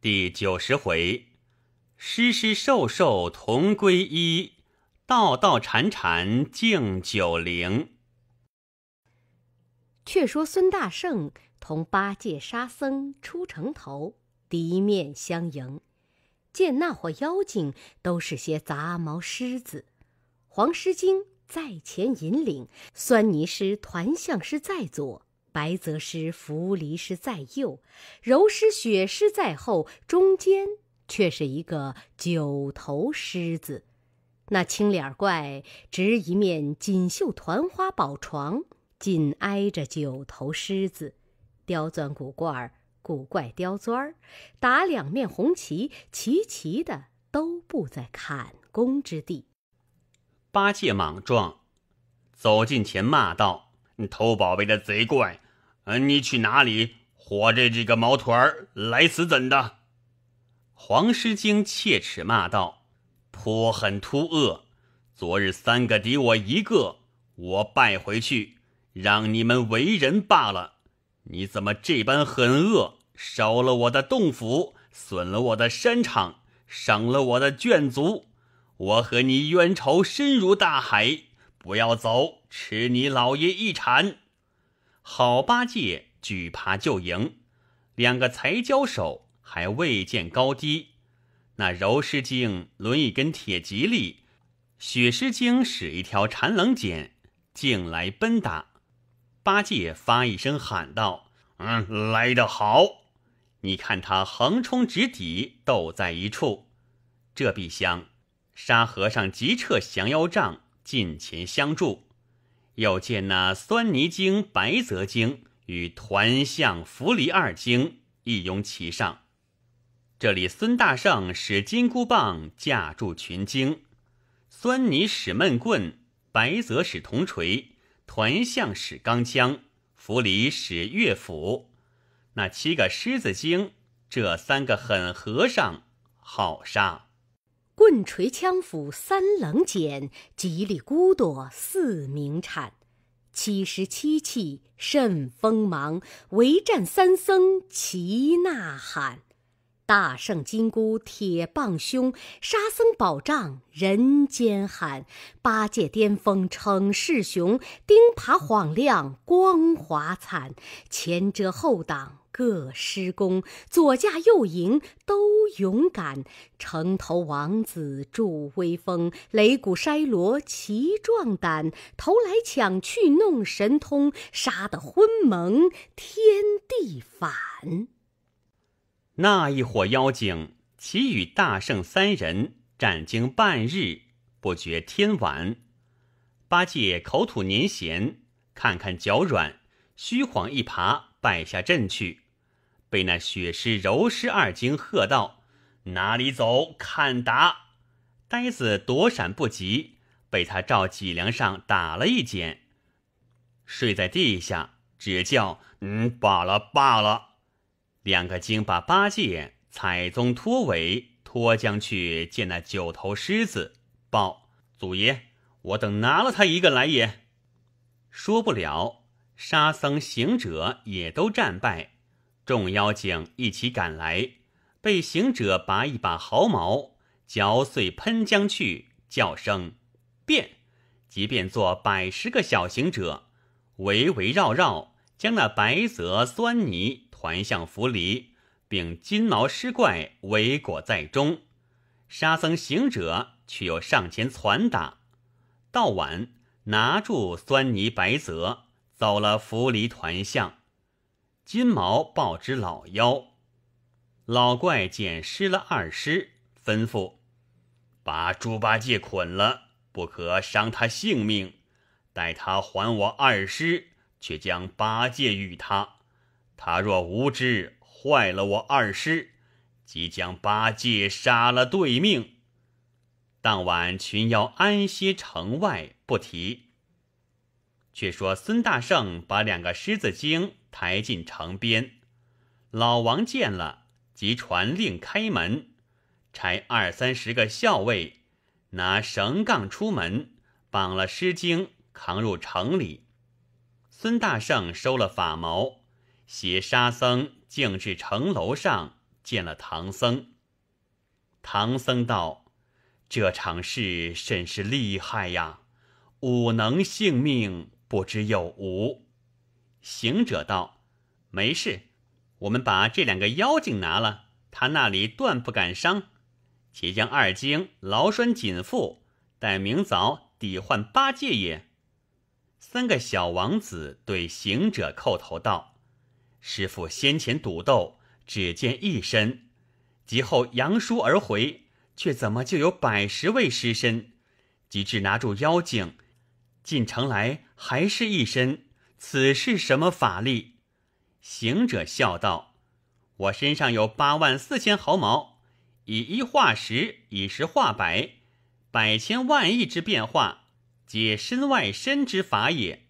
第九十回，师师兽兽同归一，道道禅禅敬九灵。却说孙大圣同八戒、沙僧出城头，敌面相迎，见那伙妖精都是些杂毛狮子，黄狮精在前引领，酸泥狮、团象狮在左。白泽狮、伏离狮在右，柔狮、雪狮在后，中间却是一个九头狮子。那青脸怪执一面锦绣团花宝床，紧挨着九头狮子，刁钻古怪古怪刁钻打两面红旗，齐齐的都不在砍弓之地。八戒莽撞，走近前骂道。偷宝贝的贼怪，嗯，你去哪里？着这几个毛团儿来此怎的？黄狮精切齿骂道：“颇狠突恶，昨日三个敌我一个，我败回去，让你们为人罢了。你怎么这般狠恶，烧了我的洞府，损了我的山场，伤了我的眷族？我和你冤仇深如大海，不要走。”吃你老爷一铲！”好八戒举耙就迎，两个才交手，还未见高低。那柔尸精抡一根铁蒺藜，血尸精使一条缠棱剪，竟来奔打。八戒发一声喊道：“嗯，来得好！你看他横冲直抵，斗在一处。这必香沙和尚急撤降妖杖，近前相助。”又见那酸泥精、白泽精与团象、扶离二精一拥其上。这里孙大圣使金箍棒架住群精，酸泥使闷棍，白泽使铜锤，团象使钢枪，扶离使乐斧。那七个狮子精，这三个狠和尚好杀。棍锤枪斧三棱剪，吉利骨朵四名铲，七十七气甚锋芒，围战三僧齐呐喊。大圣金箍铁棒凶，沙僧宝杖人间罕，八戒巅峰逞世雄，钉耙晃亮光华惨。前遮后挡。各施工，左驾右迎，都勇敢。城头王子助威风，擂鼓筛锣齐壮胆，投来抢去弄神通，杀得昏蒙天地反。那一伙妖精，其与大圣三人战经半日，不觉天晚。八戒口吐粘涎，看看脚软，虚晃一爬，败下阵去。被那雪狮柔狮二精喝道：“哪里走！看打！”呆子躲闪不及，被他照脊梁上打了一剪，睡在地下，只叫“嗯，罢了罢了。”两个精把八戒踩棕拖尾拖将去见那九头狮子，报祖爷：“我等拿了他一个来也。”说不了，沙僧、行者也都战败。众妖精一起赶来，被行者拔一把毫毛，嚼碎喷将去，叫声变，即便做百十个小行者，围围绕绕，将那白泽酸泥团向伏离，并金毛狮怪围裹在中。沙僧行者却又上前攒打，到晚拿住酸泥白泽，走了伏离团向。金毛抱之老妖，老怪捡失了二师，吩咐把猪八戒捆了，不可伤他性命，待他还我二师，却将八戒与他。他若无知，坏了我二师，即将八戒杀了对命。当晚群妖安歇城外，不提。却说孙大圣把两个狮子精。抬进城边，老王见了，即传令开门，差二三十个校尉拿绳杠出门，绑了诗经》，扛入城里。孙大圣收了法毛，携沙僧径至城楼上，见了唐僧。唐僧道：“这场事甚是厉害呀，吾能性命不知有无。”行者道：“没事，我们把这两个妖精拿了，他那里断不敢伤。且将二经牢拴紧缚，待明早抵换八戒也。”三个小王子对行者叩头道：“师傅先前赌斗，只见一身；及后扬书而回，却怎么就有百十位尸身？及至拿住妖精，进城来还是一身。”此是什么法力？行者笑道：“我身上有八万四千毫毛，以一化十，以十化百，百千万亿之变化，皆身外身之法也。”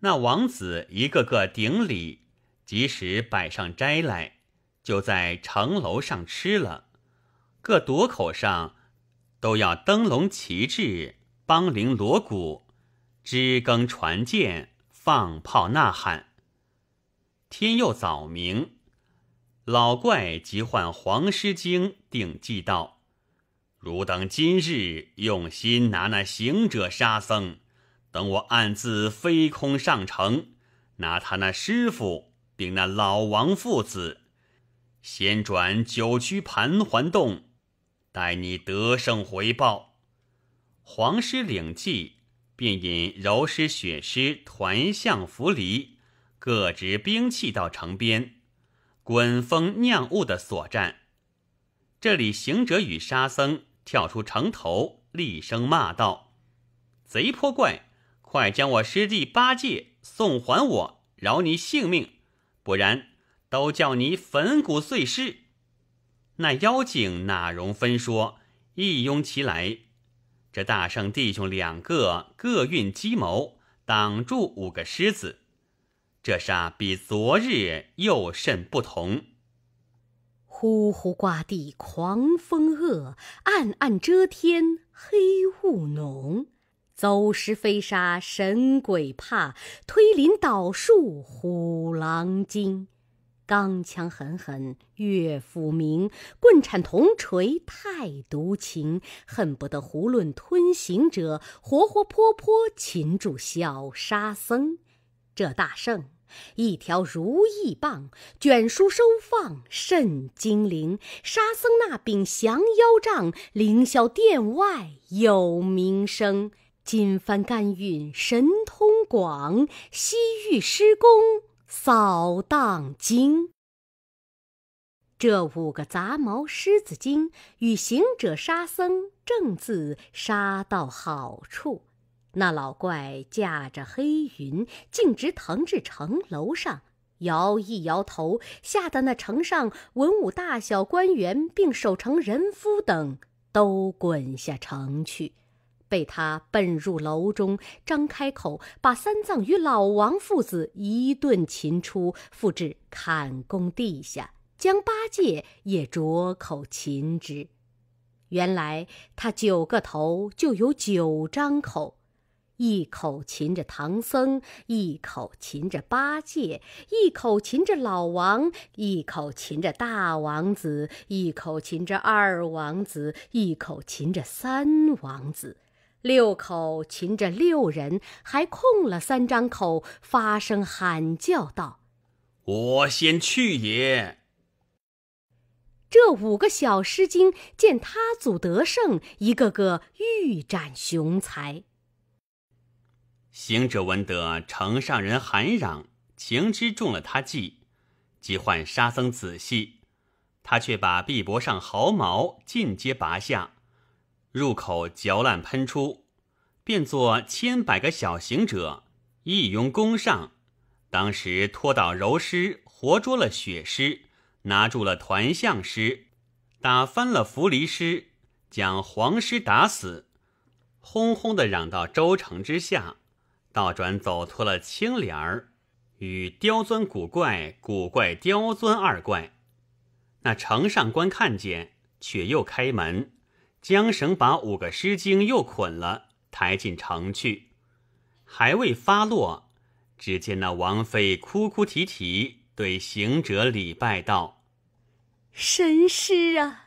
那王子一个个顶礼，即时摆上斋来，就在城楼上吃了。各垛口上都要灯笼、旗帜、邦铃、锣鼓、支更、船箭。放炮呐喊，天又早明，老怪即唤黄狮精定计道：“汝等今日用心拿那行者沙僧，等我暗自飞空上城，拿他那师傅并那老王父子，先转九曲盘桓洞，待你得胜回报。”黄狮领计。便引柔尸、血尸、团向扶犁，各执兵器到城边，滚风酿雾的所战。这里行者与沙僧跳出城头，厉声骂道：“贼泼怪，快将我师弟八戒送还我，饶你性命；不然，都叫你粉骨碎尸！”那妖精哪容分说，一拥起来。这大圣弟兄两个各运机谋，挡住五个狮子。这煞比昨日又甚不同。呼呼刮地狂风恶，暗暗遮天黑雾浓。走石飞沙神鬼怕，推林倒树虎狼惊。钢枪狠狠，乐府明，棍铲铜锤，太独情。恨不得囫囵吞行者，活活泼泼擒住小沙僧。这大圣一条如意棒，卷书收放甚精灵。沙僧那柄降妖杖，凌霄殿外有名声。金幡甘韵，神通广；西域施工。扫荡经。这五个杂毛狮子精与行者沙僧正自杀到好处，那老怪驾着黑云，径直腾至城楼上，摇一摇头，吓得那城上文武大小官员，并守城人夫等都滚下城去。被他奔入楼中，张开口，把三藏与老王父子一顿擒出，复至砍工地下，将八戒也啄口擒之。原来他九个头就有九张口，一口擒着唐僧，一口擒着八戒，一口擒着老王，一口擒着大王子，一口擒着二王子，一口擒着三王子。六口擒着六人，还空了三张口，发声喊叫道：“我先去也！”这五个小诗精见他祖得胜，一个个欲展雄才。行者闻得城上人喊嚷，情知中了他计，即唤沙僧仔细，他却把臂膊上毫毛尽皆拔下。入口嚼烂喷出，变作千百个小行者一拥攻上。当时拖倒柔尸，活捉了血尸，拿住了团象师，打翻了扶离师，将黄师打死。轰轰的嚷到州城之下，倒转走脱了青帘儿与刁钻古怪古怪刁钻二怪。那城上官看见，却又开门。缰绳把五个尸精又捆了，抬进城去。还未发落，只见那王妃哭哭啼啼，对行者礼拜道：“神师啊，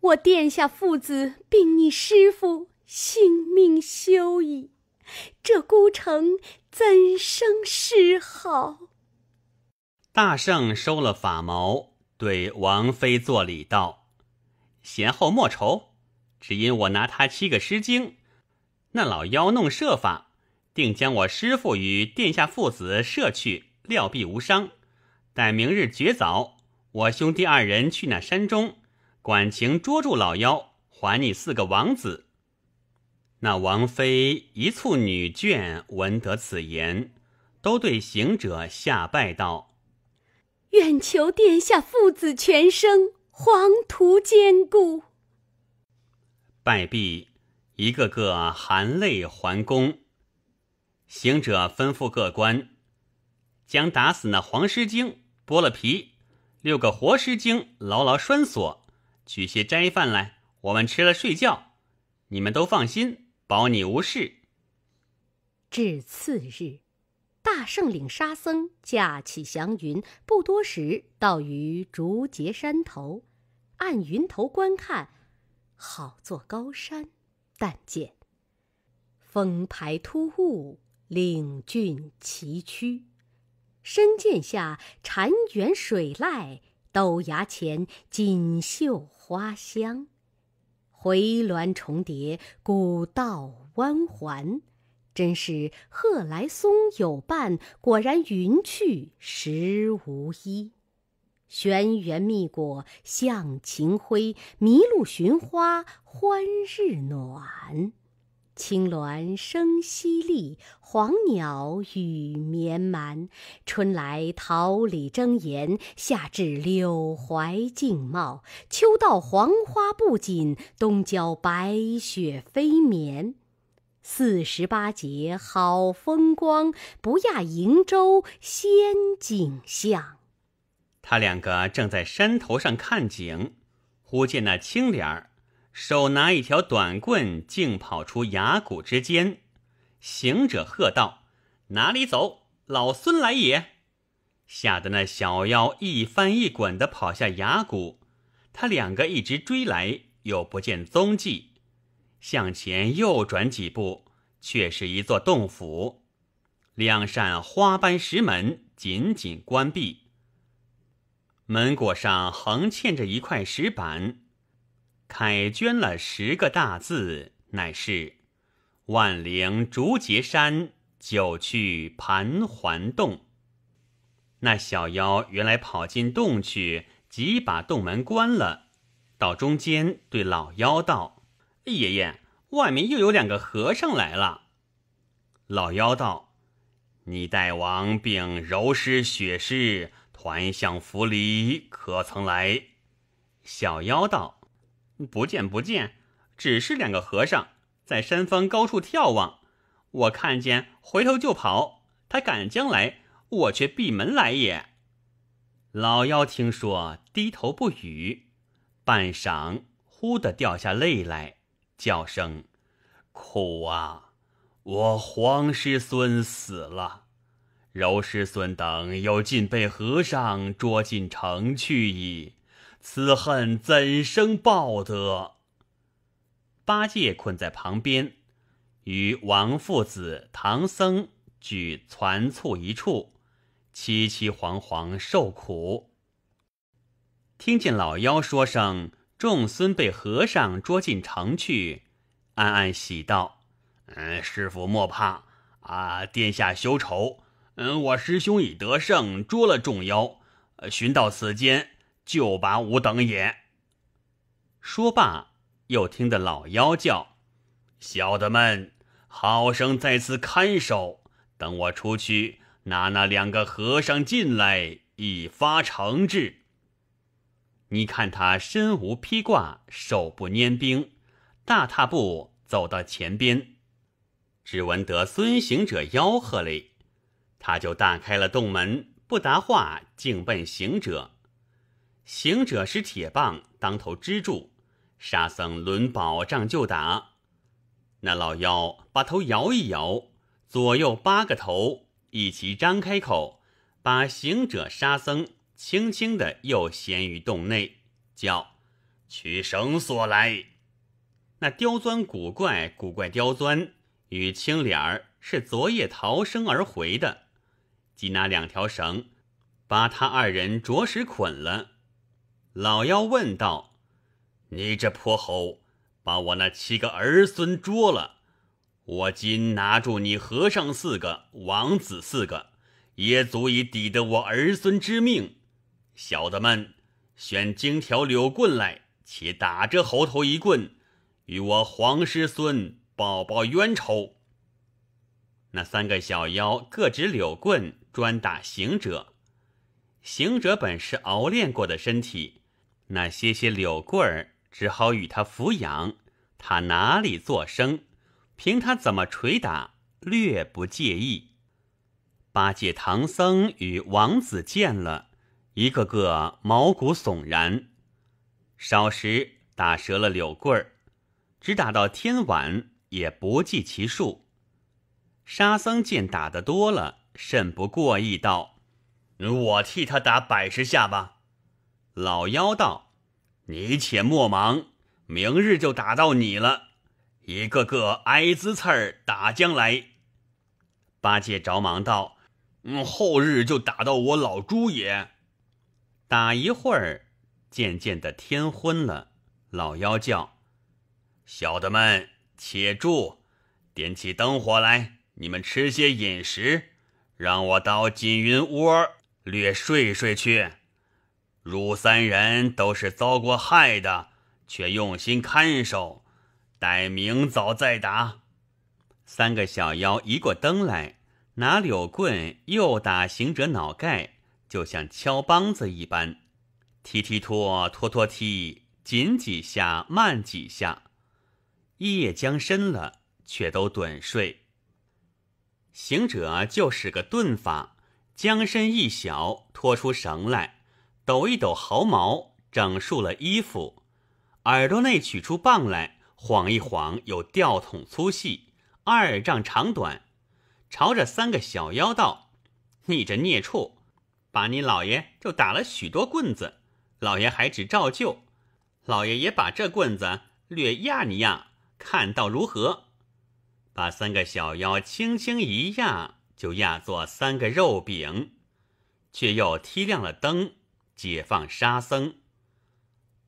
我殿下父子并你师父性命休矣，这孤城怎生是好？”大圣收了法毛，对王妃作礼道：“贤后莫愁。”只因我拿他七个诗经，那老妖弄设法，定将我师父与殿下父子射去，料必无伤。待明日绝早，我兄弟二人去那山中，管情捉住老妖，还你四个王子。那王妃一簇女眷闻得此言，都对行者下拜道：“愿求殿下父子全生，黄土坚固。”拜毕，一个个含泪还宫。行者吩咐各官，将打死那黄狮精剥了皮，六个活狮精牢牢拴锁，取些斋饭来，我们吃了睡觉。你们都放心，保你无事。至次日，大圣领沙僧驾起祥云，不多时到于竹节山头，按云头观看。好作高山，但见峰排突兀，岭峻崎岖；深涧下潺湲水濑，陡崖前锦绣花香。回峦重叠，古道弯环，真是鹤来松有伴，果然云去时无依。悬猿密果向晴晖，麋鹿寻花欢日暖。青鸾声淅沥，黄鸟语绵蛮。春来桃李争妍，夏至柳槐竞茂，秋到黄花不锦，冬交白雪飞绵。四十八节好风光，不亚瀛洲仙景象。他两个正在山头上看景，忽见那青脸儿手拿一条短棍，竟跑出崖谷之间。行者喝道：“哪里走！老孙来也！”吓得那小妖一翻一滚的跑下崖谷。他两个一直追来，又不见踪迹。向前又转几步，却是一座洞府，两扇花斑石门紧紧关闭。门拱上横嵌着一块石板，楷镌了十个大字，乃是“万灵竹节山九曲盘桓洞”。那小妖原来跑进洞去，即把洞门关了。到中间对老妖道：“爷爷，外面又有两个和尚来了。”老妖道：“你大王并柔尸血尸。”还乡府里可曾来？小妖道：“不见，不见，只是两个和尚在山峰高处眺望，我看见回头就跑。他赶将来，我却闭门来也。”老妖听说，低头不语，半晌，忽的掉下泪来，叫声：“苦啊！我黄师孙死了。”柔师孙等又尽被和尚捉进城去矣，此恨怎生报得？八戒困在旁边，与王父子、唐僧举攒簇一处，凄凄惶惶受苦。听见老妖说声众孙被和尚捉进城去，暗暗喜道：“嗯，师傅莫怕啊，殿下休愁。”嗯，我师兄已得胜，捉了众妖，寻到此间，就把吾等也。说罢，又听得老妖叫：“小的们，好生在此看守，等我出去拿那两个和尚进来，以发惩治。”你看他身无披挂，手不拈兵，大踏步走到前边，只闻得孙行者吆喝哩。他就打开了洞门，不答话，径奔行者。行者使铁棒当头支住，沙僧抡宝杖就打。那老妖把头摇一摇，左右八个头一齐张开口，把行者、沙僧轻轻的又衔于洞内，叫取绳索来。那刁钻古怪、古怪刁钻与青脸儿是昨夜逃生而回的。即拿两条绳，把他二人着实捆了。老妖问道：“你这泼猴，把我那七个儿孙捉了，我今拿住你和尚四个、王子四个，也足以抵得我儿孙之命。”小的们，选荆条、柳棍来，且打这猴头一棍，与我黄师孙报报冤仇。那三个小妖各执柳棍。专打行者，行者本是熬练过的身体，那些些柳棍儿只好与他抚养。他哪里作声？凭他怎么捶打，略不介意。八戒、唐僧与王子见了，一个个毛骨悚然。少时打折了柳棍儿，只打到天晚，也不计其数。沙僧见打得多了。甚不过意道：“我替他打百十下吧。”老妖道：“你且莫忙，明日就打到你了。一个个挨滋刺儿打将来。”八戒着忙道：“嗯，后日就打到我老猪也。”打一会儿，渐渐的天昏了。老妖叫：“小的们，且住，点起灯火来，你们吃些饮食。”让我到锦云窝略睡睡去。汝三人都是遭过害的，却用心看守，待明早再打。三个小妖移过灯来，拿柳棍又打行者脑盖，就像敲梆子一般，踢踢拖拖拖踢，紧几下慢几下。夜将深了，却都盹睡。行者就使个遁法，将身一小，脱出绳来，抖一抖毫毛，整束了衣服，耳朵内取出棒来，晃一晃，有吊桶粗细，二丈长短，朝着三个小妖道：“你这孽畜，把你老爷就打了许多棍子，老爷还只照旧，老爷也把这棍子略压你压，看到如何。”把三个小妖轻轻一压，就压做三个肉饼，却又踢亮了灯，解放沙僧。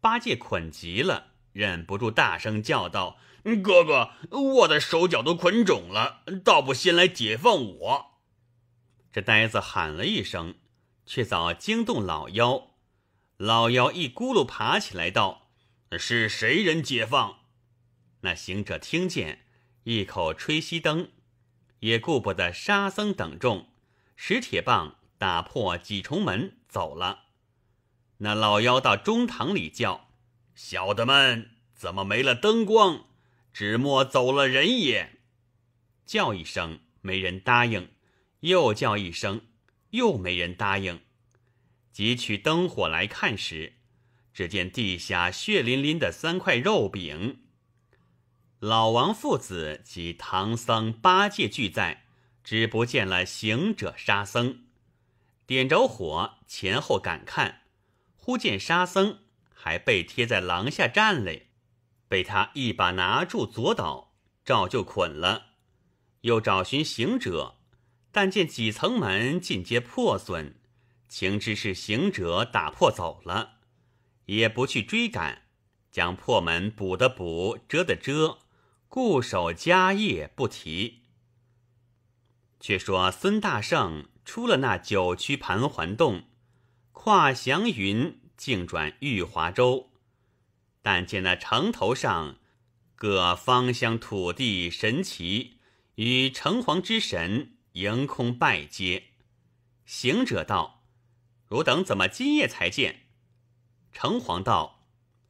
八戒捆急了，忍不住大声叫道：“哥哥，我的手脚都捆肿了，倒不先来解放我！”这呆子喊了一声，却早惊动老妖。老妖一咕噜爬起来道：“是谁人解放？”那行者听见。一口吹熄灯，也顾不得沙僧等众，使铁棒打破几重门走了。那老妖到中堂里叫：“小的们，怎么没了灯光？只莫走了人也！”叫一声没人答应，又叫一声又没人答应。汲取灯火来看时，只见地下血淋淋的三块肉饼。老王父子及唐僧、八戒俱在，只不见了行者、沙僧。点着火前后赶看，忽见沙僧还被贴在廊下站嘞，被他一把拿住左倒，照就捆了。又找寻行者，但见几层门尽皆破损，情知是行者打破走了，也不去追赶，将破门补的补，遮的遮。固守家业不提。却说孙大圣出了那九曲盘桓洞，跨祥云径转玉华州。但见那城头上各方乡土地神奇，与城隍之神迎空拜接。行者道：“汝等怎么今夜才见？”城隍道。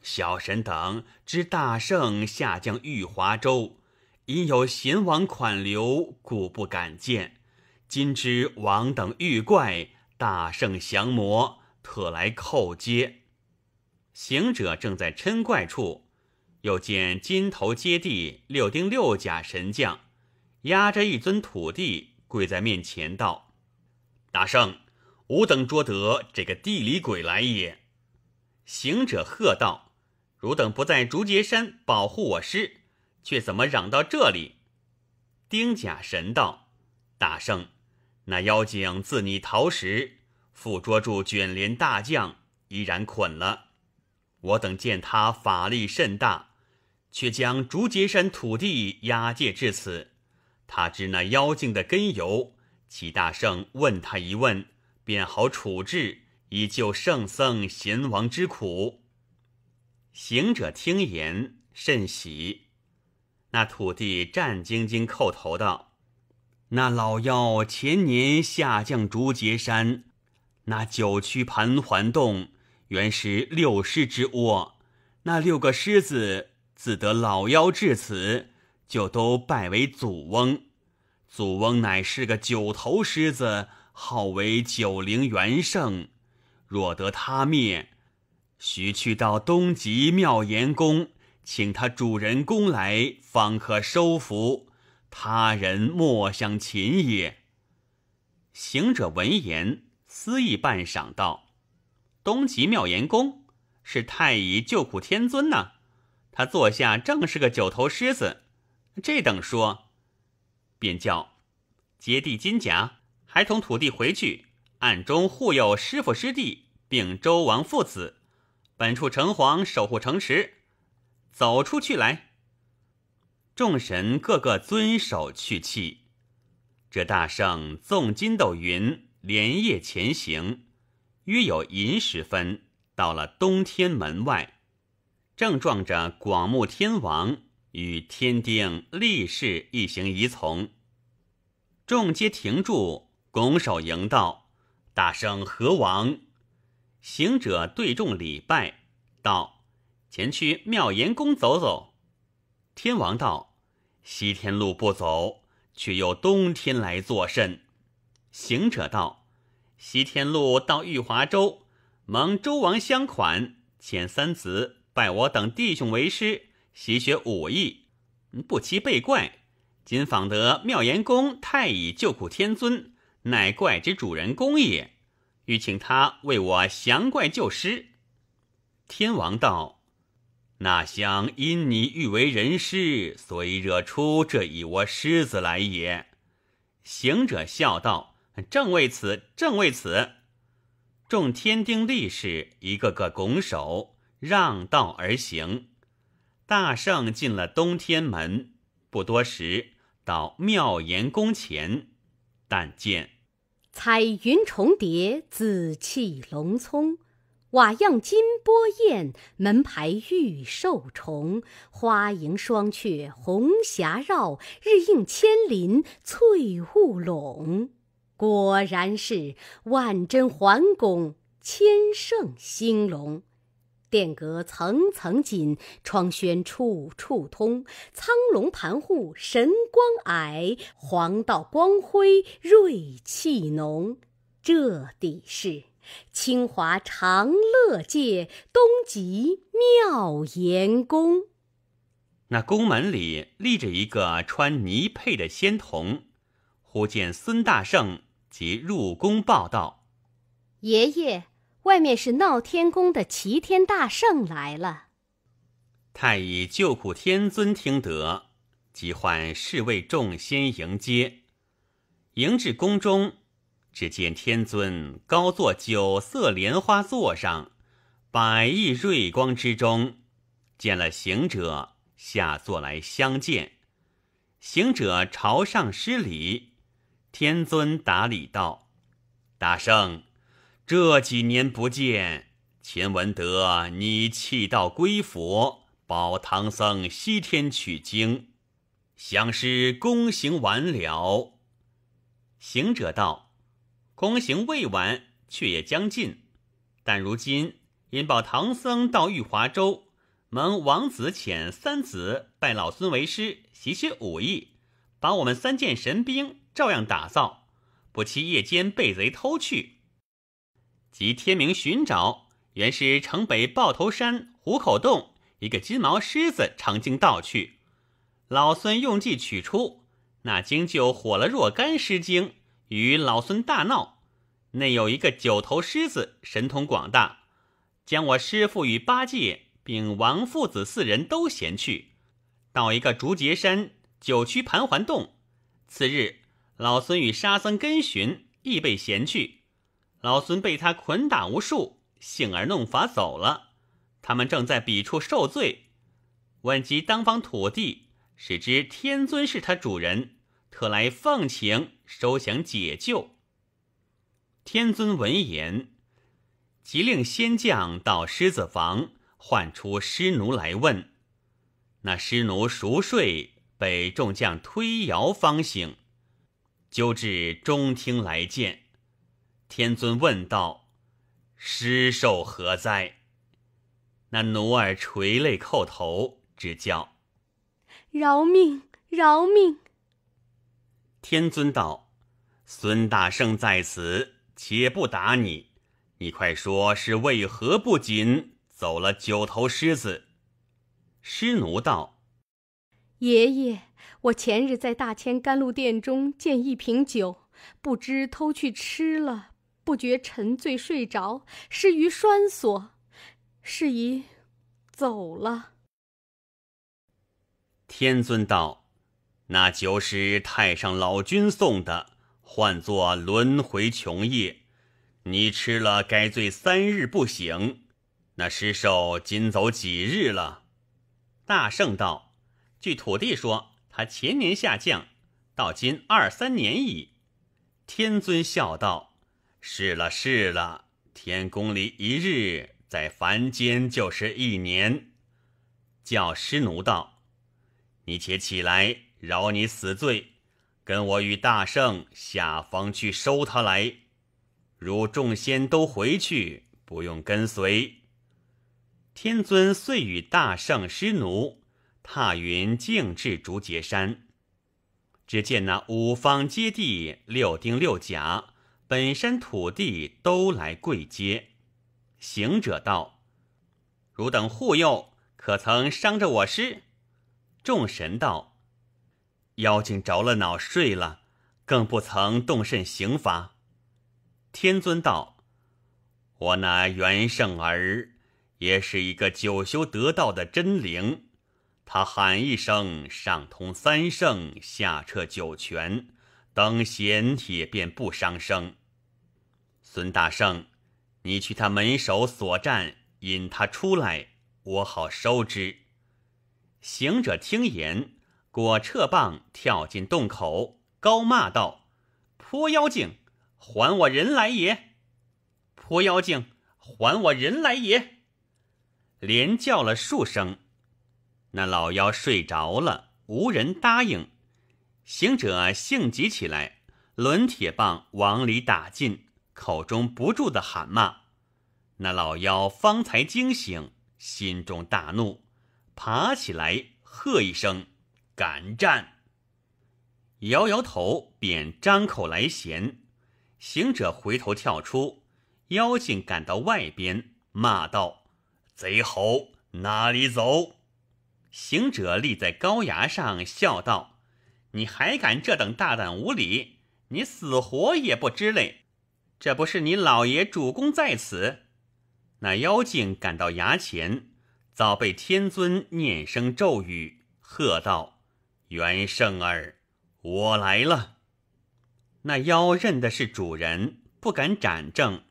小神等知大圣下降玉华州，因有贤王款留，故不敢见。今知王等欲怪大圣降魔，特来叩接。行者正在嗔怪处，又见金头接地六丁六甲神将，压着一尊土地跪在面前道：“大圣，吾等捉得这个地里鬼来也。”行者喝道。汝等不在竹节山保护我师，却怎么嚷到这里？丁甲神道，大圣，那妖精自你逃时，附捉住卷帘大将，依然捆了。我等见他法力甚大，却将竹节山土地押解至此。他知那妖精的根由，齐大圣问他一问，便好处置，以救圣僧贤王之苦。行者听言甚喜，那土地战兢兢叩头道：“那老妖前年下降竹节山，那九曲盘桓洞原是六狮之窝。那六个狮子自得老妖至此，就都拜为祖翁。祖翁乃是个九头狮子，号为九灵元圣。若得他灭。”须去到东极妙严宫，请他主人公来，方可收服他人，莫相擒也。行者闻言，思意半晌，道：“东极妙严宫是太乙救苦天尊呐，他座下正是个九头狮子。这等说，便叫接地金甲，还同土地回去，暗中护佑师傅师弟，并周王父子。”本处城隍守护城池，走出去来。众神个个遵守去气，这大圣纵筋斗云，连夜前行，约有寅时分，到了东天门外，正撞着广目天王与天定力士一行一从，众皆停住，拱手迎道：“大圣何王？”行者对众礼拜道：“前去妙严宫走走。”天王道：“西天路不走，却又东天来作甚？”行者道：“西天路到玉华州，蒙周王相款，遣三子拜我等弟兄为师，习学武艺，不期被怪。今访得妙严宫太乙救苦天尊，乃怪之主人公也。”欲请他为我降怪救师，天王道：“那厢因你欲为人师，所以惹出这一窝狮子来也。”行者笑道：“正为此，正为此。”众天丁力士一个个拱手让道而行。大圣进了东天门，不多时到妙严宫前，但见。彩云重叠，紫气隆葱；瓦样金波滟，门牌玉兽虫。花迎双阙，红霞绕；日映千林，翠雾笼。果然是万珍环拱，千盛兴隆。殿阁层层紧，窗轩处处通。苍龙盘护神光矮，黄道光辉瑞气浓。这底是清华长乐界东极妙严宫。那宫门里立着一个穿泥佩的仙童，忽见孙大圣即入宫报道：“爷爷。”外面是闹天宫的齐天大圣来了，太乙救苦天尊听得，即唤侍卫众仙迎接，迎至宫中，只见天尊高坐九色莲花座上，百亿瑞光之中，见了行者，下座来相见。行者朝上施礼，天尊答礼道：“大圣。”这几年不见，钱文德，你弃道归佛，保唐僧西天取经，想是功行完了。行者道：功行未完，却也将尽。但如今因保唐僧到玉华州，蒙王子遣三子拜老孙为师，习学武艺，把我们三件神兵照样打造，不期夜间被贼偷去。及天明寻找，原是城北豹头山虎口洞一个金毛狮子长经盗去，老孙用计取出那经就火了若干狮精与老孙大闹，内有一个九头狮子神通广大，将我师父与八戒并王父子四人都衔去，到一个竹节山九曲盘桓洞。次日，老孙与沙僧跟寻，亦被衔去。老孙被他捆打无数，幸而弄法走了。他们正在彼处受罪，问及当方土地，使知天尊是他主人，特来奉请收降解救。天尊闻言，即令仙将到狮子房唤出狮奴来问。那狮奴熟睡，被众将推摇方醒，究至中厅来见。天尊问道：“施受何灾？”那奴儿垂泪叩头，只叫：“饶命，饶命！”天尊道：“孙大圣在此，且不打你。你快说，是为何不紧走了九头狮子？”施奴道：“爷爷，我前日在大千甘露殿中见一瓶酒，不知偷去吃了。”不觉沉醉睡着，失于拴锁，是已走了。天尊道：“那酒是太上老君送的，唤作轮回琼液，你吃了该醉三日不醒。那尸首今走几日了？”大圣道：“据土地说，他前年下降，到今二三年矣。”天尊笑道。是了是了，天宫里一日，在凡间就是一年。叫师奴道：“你且起来，饶你死罪，跟我与大圣下方去收他来。”如众仙都回去，不用跟随。天尊遂与大圣、师奴踏云径至竹节山，只见那五方揭地，六丁六甲。本山土地都来跪接，行者道：“汝等护佑，可曾伤着我师？”众神道：“妖精着了脑，睡了，更不曾动甚刑罚。”天尊道：“我那元圣儿，也是一个九修得道的真灵，他喊一声，上通三圣，下彻九泉，等闲铁便不伤生。”孙大圣，你去他门首所站，引他出来，我好收之。行者听言，果撤棒跳进洞口，高骂道：“泼妖精，还我人来也！泼妖精，还我人来也！”连叫了数声，那老妖睡着了，无人答应。行者性急起来，抡铁棒往里打进。口中不住的喊骂，那老妖方才惊醒，心中大怒，爬起来喝一声：“敢战！”摇摇头，便张口来衔。行者回头跳出，妖精赶到外边，骂道：“贼猴哪里走！”行者立在高崖上，笑道：“你还敢这等大胆无礼！你死活也不知嘞！”这不是你老爷、主公在此。那妖精赶到崖前，早被天尊念声咒语，喝道：“袁圣儿，我来了！”那妖认的是主人，不敢展正，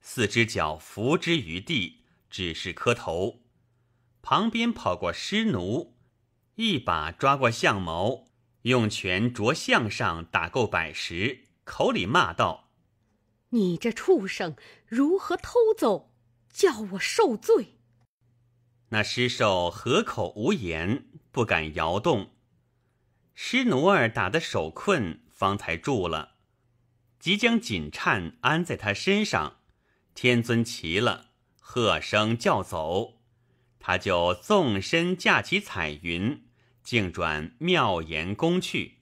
四只脚伏之于地，只是磕头。旁边跑过尸奴，一把抓过相谋，用拳啄相上，打够百十，口里骂道。你这畜生，如何偷走，叫我受罪？那尸兽合口无言，不敢摇动。施奴儿打得手困，方才住了。即将锦颤安在他身上，天尊齐了，喝声叫走，他就纵身架起彩云，径转妙岩宫去。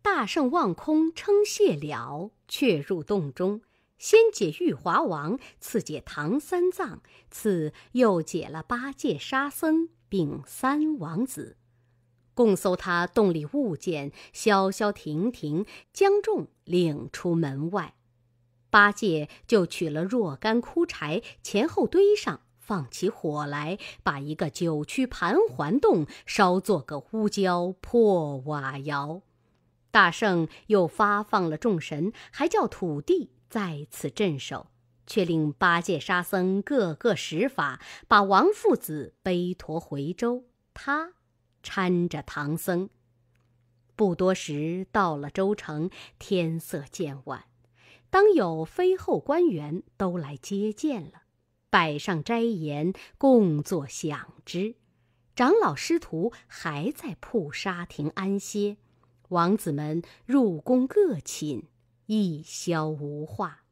大圣望空称谢了。却入洞中，先解玉华王，次解唐三藏，次又解了八戒、沙僧，并三王子，共搜他洞里物件，消消停停，将众领出门外。八戒就取了若干枯柴，前后堆上，放起火来，把一个九曲盘环洞烧做个乌焦破瓦窑。大圣又发放了众神，还叫土地在此镇守，却令八戒、沙僧个个使法，把王父子背驮回州。他搀着唐僧，不多时到了州城，天色渐晚，当有飞候官员都来接见了，摆上斋筵，共坐享之。长老师徒还在铺沙亭安歇。王子们入宫各寝，一宵无话。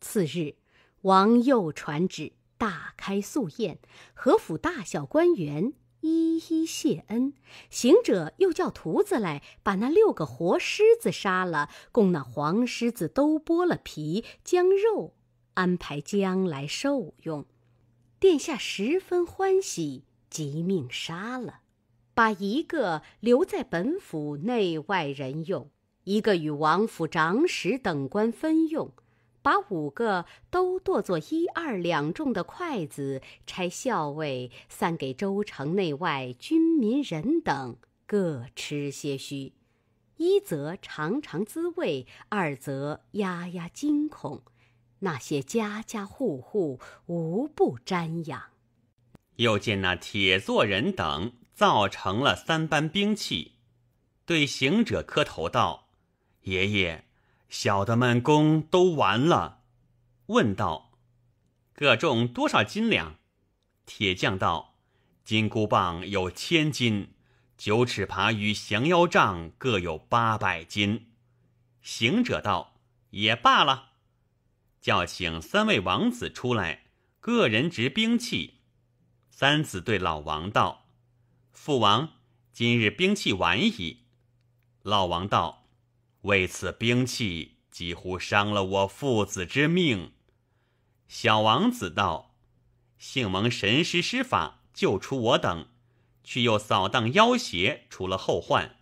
次日，王又传旨，大开素宴，和府大小官员一一谢恩。行者又叫徒子来，把那六个活狮子杀了，供那黄狮子都剥了皮，将肉安排将来受用。殿下十分欢喜，即命杀了。把一个留在本府内外人用，一个与王府长史等官分用，把五个都剁作一二两重的筷子，拆校尉散给州城内外军民人等各吃些须，一则尝尝滋味，二则压压惊恐。那些家家户户无不瞻仰。又见那铁做人等。造成了三般兵器，对行者磕头道：“爷爷，小的们功都完了。”问道：“各重多少斤两？”铁匠道：“金箍棒有千斤，九尺耙与降妖杖各有八百斤。”行者道：“也罢了。”叫请三位王子出来，个人执兵器。三子对老王道。父王，今日兵器完矣。老王道：“为此兵器，几乎伤了我父子之命。”小王子道：“幸蒙神师施法救出我等，却又扫荡妖邪，除了后患，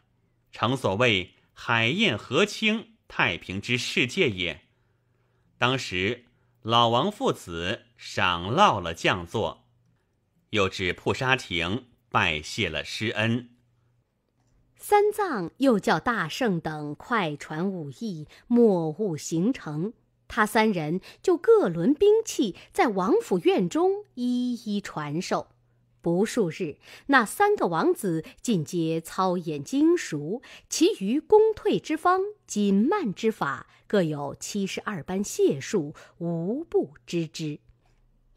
诚所谓海晏河清，太平之世界也。”当时老王父子赏烙了将座，又至曝沙亭。拜谢了师恩。三藏又叫大圣等快传武艺，莫误行程。他三人就各轮兵器，在王府院中一一传授。不数日，那三个王子尽皆操演精熟，其余攻退之方、紧慢之法，各有七十二般解数，无不知之。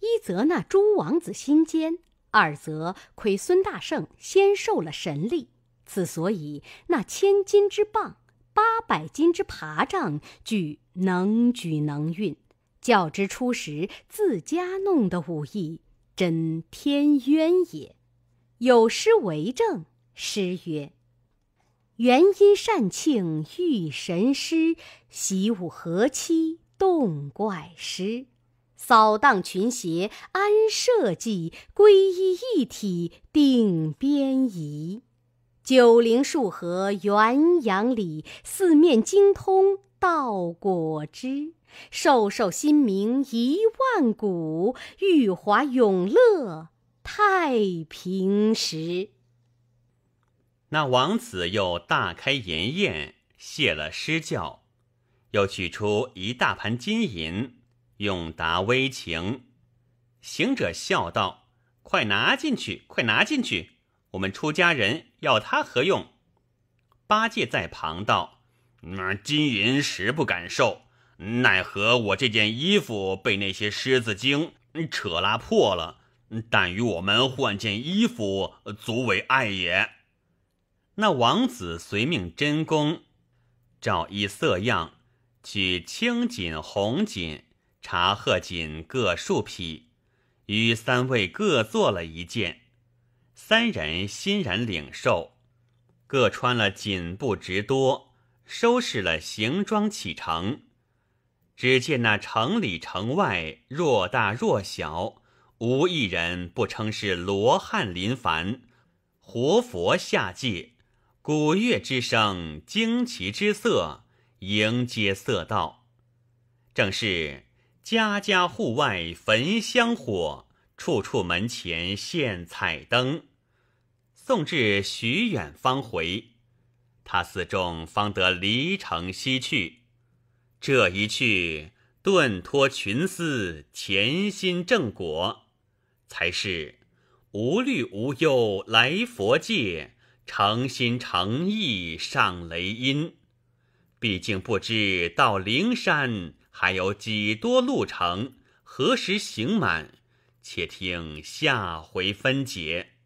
一则那诸王子心间二则亏孙大圣先受了神力，此所以那千斤之棒、八百斤之耙杖，俱能举能运，较之初时自家弄的武艺，真天渊也。有诗为证：诗曰：“元因善庆遇神师，习武何期动怪师。”扫荡群邪安社稷，皈依一体定边夷。九灵树合元阳里，四面精通道果之。寿寿新明一万古，玉华永乐太平时。那王子又大开筵宴，谢了师教，又取出一大盘金银。用达微情，行者笑道：“快拿进去，快拿进去！我们出家人要他何用？”八戒在旁道：“那金银实不敢受，奈何我这件衣服被那些狮子精扯拉破了，但与我们换件衣服，足为爱也。”那王子随命真公，照一色样，取青锦、红锦。茶褐锦各数匹，与三位各做了一件。三人欣然领受，各穿了锦布，直多收拾了行装，启程。只见那城里城外，若大若小，无一人不称是罗汉临凡，活佛下界。古乐之声，惊奇之色，迎接色道，正是。家家户外焚香火，处处门前献彩灯。送至许远方回，他寺中方得离城西去。这一去，顿脱群思，潜心正果，才是无虑无忧来佛界，诚心诚意上雷音。毕竟不知道灵山。还有几多路程？何时行满？且听下回分解。